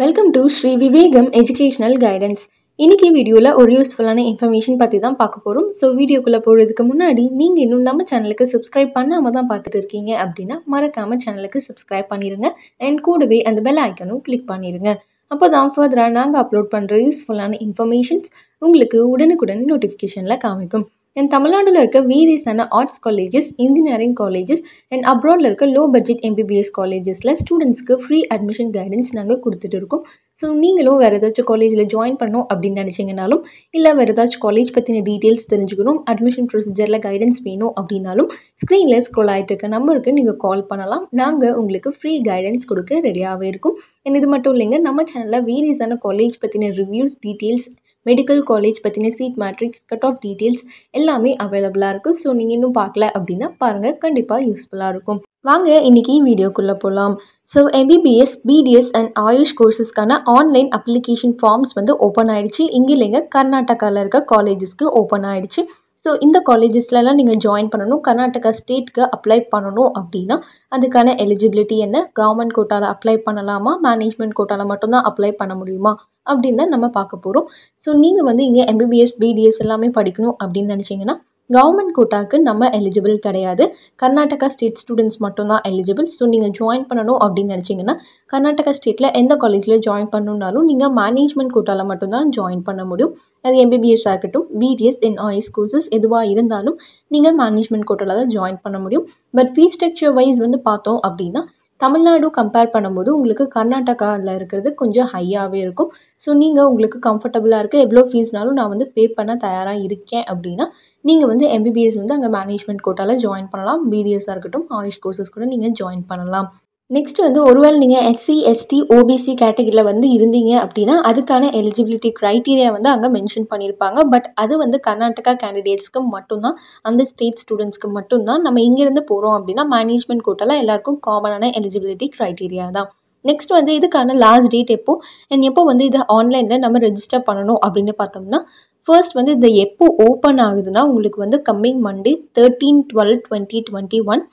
welcome to Sri Vivegam educational guidance இன்றைக்கி வீடியோவில் ஒரு யூஸ்ஃபுல்லான இன்ஃபர்மேஷன் பற்றி தான் பார்க்க போகிறோம் ஸோ வீடியோக்குள்ளே போகிறதுக்கு முன்னாடி நீங்கள் இன்னும் நம்ம சேனலுக்கு சப்ஸ்கிரைப் பண்ணாமல் தான் பார்த்துட்டு இருக்கீங்க அப்படின்னா மறக்காமல் சேனலுக்கு சப்ஸ்கிரைப் பண்ணிடுங்க அண்ட் கூடவே அந்த பெல் ஐக்கனும் கிளிக் பண்ணிடுங்க அப்போ தான் ஃபர்தராக நாங்கள் அப்லோட் பண்ணுற யூஸ்ஃபுல்லான இன்ஃபர்மேஷன்ஸ் உங்களுக்கு உடனுக்குடன் நோட்டிஃபிகேஷனில் காமிக்கும் அண்ட் தமிழ்நாட்டில் இருக்க வேரியஸான arts colleges engineering colleges and அப்ராட்ல இருக்க லோ பட்ஜெட் எம்பிபிஎஸ் காலேஜஸில் ஸ்டூடெண்ட்ஸ்க்கு ஃப்ரீ அட்மிஷன் கைடன்ஸ் நாங்கள் கொடுத்துட்டு இருக்கோம் ஸோ நீங்களும் வேறு ஏதாச்சும் காலேஜில் ஜாயின் பண்ணோம் அப்படின்னு நினச்சிங்கனாலும் இல்லை வேறு ஏதாச்சும் காலேஜ் பற்றின டீட்டெயில்ஸ் தெரிஞ்சுக்கணும் அட்மிஷன் ப்ரொசீஜரில் கைடன்ஸ் வேணும் அப்படின்னாலும் ஸ்க்ரீனில் ஸ்க்ரோல் ஆகிட்டு இருக்க நம்பருக்கு நீங்கள் கால் பண்ணலாம் நாங்கள் உங்களுக்கு ஃப்ரீ கைடன்ஸ் கொடுக்க ரெடியாகவே இருக்கும் அண்ட் இது மட்டும் இல்லைங்க நம்ம சேனலில் வேரியஸான காலேஜ் பற்றின ரிவ்யூஸ் டீட்டெயில்ஸ் மெடிக்கல் காலேஜ் பற்றின seat matrix cut off details எல்லாமே அவைலபிளாக இருக்குது ஸோ நீங்கள் இன்னும் பார்க்கல அப்படின்னா பாருங்கள் கண்டிப்பாக யூஸ்ஃபுல்லாக இருக்கும் வாங்க இன்றைக்கி வீடியோக்குள்ளே போகலாம் so MBBS BDS and AYUSH கோர்சஸ்க்கான ஆன்லைன் அப்ளிகேஷன் ஃபார்ம்ஸ் வந்து ஓப்பன் ஆகிடுச்சு இங்கே இல்லைங்க கர்நாடகாவில் இருக்க காலேஜஸ்க்கு ஓப்பன் ஆகிடுச்சு ஸோ இந்த காலேஜஸ்லலாம் நீங்கள் ஜாயின் பண்ணணும் கர்நாடகா ஸ்டேட்க்கு அப்ளை பண்ணணும் அப்படின்னா அதுக்கான எலிஜிபிலிட்டி என்ன கவர்மெண்ட் கோட்டாவில் அப்ளை பண்ணலாமா மேனேஜ்மெண்ட் கோட்டாவில் மட்டும்தான் அப்ளை பண்ண முடியுமா அப்படின்னு தான் நம்ம பார்க்க போகிறோம் ஸோ நீங்கள் வந்து இங்கே எம்பிபிஎஸ் பிடிஎஸ் எல்லாமே படிக்கணும் அப்படின்னு நினச்சிங்கன்னா கவர்மெண்ட் கோட்டாக்கு நம்ம எலிஜிபிள் கிடையாது கர்நாடகா ஸ்டேட் ஸ்டூடெண்ட்ஸ் மட்டும்தான் எலிஜிபிள் ஸோ நீங்கள் ஜாயின் பண்ணணும் அப்படின்னு நினச்சிங்கன்னா கர்நாடகா ஸ்டேட்டில் எந்த காலேஜில் ஜாயின் பண்ணணுன்னாலும் நீங்கள் மேனேஜ்மெண்ட் கோட்டாவில் மட்டும்தான் ஜாயின் பண்ண முடியும் அது எம்பிபிஎஸ்ஸாக இருக்கட்டும் பிடிஎஸ் என் ஆயிஸ் கோர்சஸ் எதுவாக இருந்தாலும் நீங்கள் மேனேஜ்மெண்ட் கோட்டாவில் தான் ஜாயின் பண்ண முடியும் பட் ஃபீஸ் ஸ்ட்ரக்சர் வைஸ் வந்து பார்த்தோம் அப்படின்னா தமிழ்நாடும் கம்பேர் பண்ணும்போது உங்களுக்கு கர்நாடகாவில் இருக்கிறது கொஞ்சம் ஹையாகவே இருக்கும் ஸோ நீங்கள் உங்களுக்கு கம்ஃபர்டபுளாக இருக்குது எவ்வளோ ஃபீஸ்னாலும் நான் வந்து பே பண்ண தயாராக இருக்கேன் அப்படின்னா நீங்கள் வந்து எம்பிபிஎஸ் வந்து அங்கே மேனேஜ்மெண்ட் கோட்டாவில் ஜாயின் பண்ணலாம் பிடிஎஸ்ஸாக இருக்கட்டும் ஆயுஷ் கோர்சஸ் கூட நீங்கள் ஜாயின் பண்ணலாம் நெக்ஸ்ட் வந்து ஒருவேளை நீங்கள் எஸ்சி எஸ்டி ஓபிசி கேட்டகரியில் வந்து இருந்தீங்க அப்படின்னா அதுக்கான எலிஜிபிலிட்டி க்ரைட்டீரியா வந்து அங்கே மென்ஷன் பண்ணியிருப்பாங்க பட் அது வந்து கர்நாடகா கேண்டிடேட்ஸ்க்கு மட்டும்தான் அந்த ஸ்டேட் ஸ்டூடெண்ட்ஸ்க்கு மட்டும்தான் நம்ம இங்கேருந்து போகிறோம் அப்படின்னா மேனேஜ்மெண்ட் கோட்டெல்லாம் எல்லாருக்கும் காமனான எலிஜிபிலிட்டி க்ரைட்டீரியா தான் நெக்ஸ்ட் வந்து இதுக்கான லாஸ்ட் டேட் எப்போ அண்ட் எப்போ வந்து இதை ஆன்லைனில் நம்ம ரெஜிஸ்டர் பண்ணணும் அப்படின்னு பார்த்தோம்னா ஃபர்ஸ்ட் வந்து இது எப்போ ஓப்பன் ஆகுதுன்னா உங்களுக்கு வந்து coming Monday thirteen twelve twenty twenty one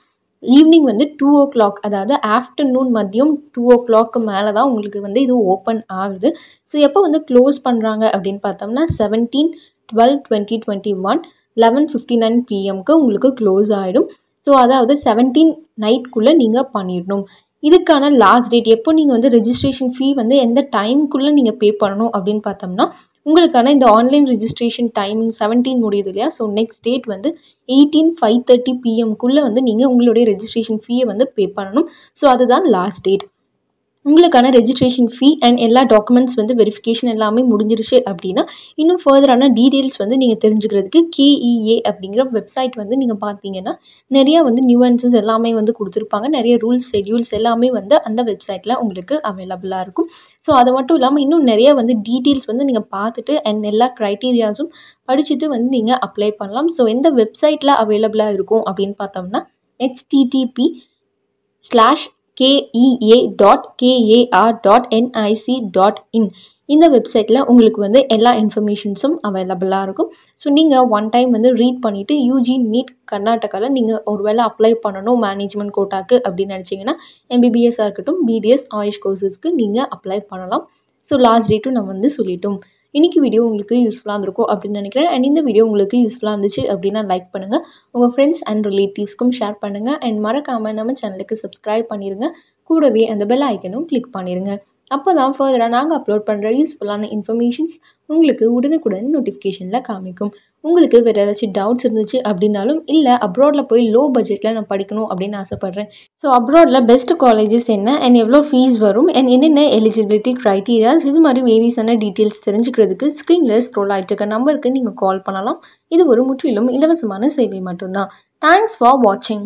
evening வந்து டூ ஓ கிளாக் அதாவது ஆஃப்டர்நூன் மதியம் டூ ஓ கிளாக்கு மேலே தான் உங்களுக்கு வந்து இது ஓப்பன் ஆகுது ஸோ எப்போ வந்து க்ளோஸ் பண்ணுறாங்க அப்படின்னு பார்த்தோம்னா seventeen twelve twenty twenty one eleven fifty nine பிஎம்க்கு உங்களுக்கு க்ளோஸ் ஆகிடும் ஸோ அதாவது செவன்டீன் நைட்குள்ளே நீங்கள் பண்ணிடணும் இதுக்கான லாஸ்ட் டேட் எப்போ நீங்கள் வந்து ரெஜிஸ்ட்ரேஷன் ஃபீ வந்து எந்த டைம்குள்ளே நீங்கள் பே பண்ணணும் அப்படின்னு பார்த்தோம்னா உங்களுக்கான இந்த ஆன்லைன் ரிஜிஸ்ட்ரேஷன் டைமிங் செவன்டீன் முடியுது இல்லையா ஸோ நெக்ஸ்ட் டேட் வந்து எயிட்டீன் ஃபைவ் தேர்ட்டி பிஎம்குள்ளே வந்து நீங்கள் உங்களுடைய ரெஜிஸ்ட்ரேஷன் ஃபீயை வந்து பே பண்ணணும் ஸோ அதுதான் லாஸ்ட் டேட் உங்களுக்கான ரெஜிஸ்ட்ரேஷன் ஃபீ அண்ட் எல்லா டாக்குமெண்ட்ஸ் வந்து வெரிஃபிகேஷன் எல்லாமே முடிஞ்சிருச்சு அப்படின்னா இன்னும் ஃபர்தரான டீட்டெயில்ஸ் வந்து நீங்கள் தெரிஞ்சுக்கிறதுக்கு கேஇஏ e அப்படிங்கிற வெப்சைட் வந்து நீங்கள் பார்த்தீங்கன்னா நிறையா வந்து ஆன்சர்ஸ் எல்லாமே வந்து கொடுத்துருப்பாங்க நிறைய ரூல்ஸ் ஷெடியூல்ஸ் எல்லாமே வந்து அந்த வெப்சைட்டில் உங்களுக்கு அவைலபிளாக இருக்கும் ஸோ அது மட்டும் இல்லாமல் இன்னும் நிறைய வந்து டீட்டெயில்ஸ் வந்து நீங்கள் பார்த்துட்டு அண்ட் எல்லா க்ரைட்டீரியாஸும் படிச்சுட்டு வந்து நீங்கள் அப்ளை பண்ணலாம் ஸோ எந்த வெப்சைட்டில் அவைலபிளாக இருக்கும் அப்படின்னு பார்த்தோம்னா HTTP slash KEA dot KAR dot NIC dot in இந்த வெப்சைட்டில் உங்களுக்கு வந்து எல்லா இன்ஃபர்மேஷன்ஸும் அவைலபிளாக இருக்கும் ஸோ நீங்கள் ஒன் டைம் வந்து ரீட் பண்ணிவிட்டு யூஜி நீட் கர்நாடகாவில் நீங்கள் ஒரு வேளை அப்ளை பண்ணணும் மேனேஜ்மெண்ட் கோட்டாக்கு அப்படின்னு நினச்சிங்கன்னா எம்பிபிஎஸ்ஸாக இருக்கட்டும் பிடிஎஸ் ஆயுஷ் கோர்சஸ்க்கு நீங்கள் அப்ளை பண்ணலாம் ஸோ லாஸ்ட் டேட்டும் நம்ம வந்து சொல்லிட்டோம் இன்றைக்கி வீடியோ உங்களுக்கு யூஸ்ஃபுல்லாக இருந்திருக்கும் அப்படின்னு நினைக்கிறேன் அண்ட் இந்த வீடியோ உங்களுக்கு யூஸ்ஃபுல்லாக இருந்துச்சு அப்படின்னா லைக் பண்ணுங்கள் உங்கள் ஃப்ரெண்ட்ஸ் அண்ட் ரிலேட்டிவ்ஸ்க்கும் ஷேர் பண்ணுங்கள் அண்ட் மறக்காமல் நம்ம சேனலுக்கு சப்ஸ்கிரைப் பண்ணிடுங்க கூடவே அந்த பெல் ஐக்கனும் கிளிக் பண்ணிடுங்க அப்போ தான் ஃபர்தராக நாங்கள் அப்லோட் பண்ணுற யூஸ்ஃபுல்லான இன்ஃபர்மேஷன்ஸ் உங்களுக்கு உடனுக்குடன் நோட்டிஃபிகேஷனில் காமிக்கும் உங்களுக்கு வேறு ஏதாச்சும் டவுட்ஸ் இருந்துச்சு அப்படின்னாலும் இல்லை அப்ராடில் போய் லோ பட்ஜெட்டில் நான் படிக்கணும் அப்படின்னு ஆசைப்பட்றேன் ஸோ அப்ராடில் பெஸ்ட் காலேஜஸ் என்ன அண்ட் எவ்வளோ ஃபீஸ் வரும் அண்ட் என்னென்ன எலிஜிபிலிட்டி க்ரைட்டீரியாஸ் இது மாதிரி வேரியஸான டீட்டெயில்ஸ் தெரிஞ்சுக்கிறதுக்கு ஸ்க்ரீனில் ஸ்க்ரோல் ஆகிட்டு இருக்க நம்பருக்கு நீங்கள் கால் பண்ணலாம் இது ஒரு முற்றிலும் இலவசமான சேவை மட்டும்தான் தேங்க்ஸ் ஃபார் வாட்சிங்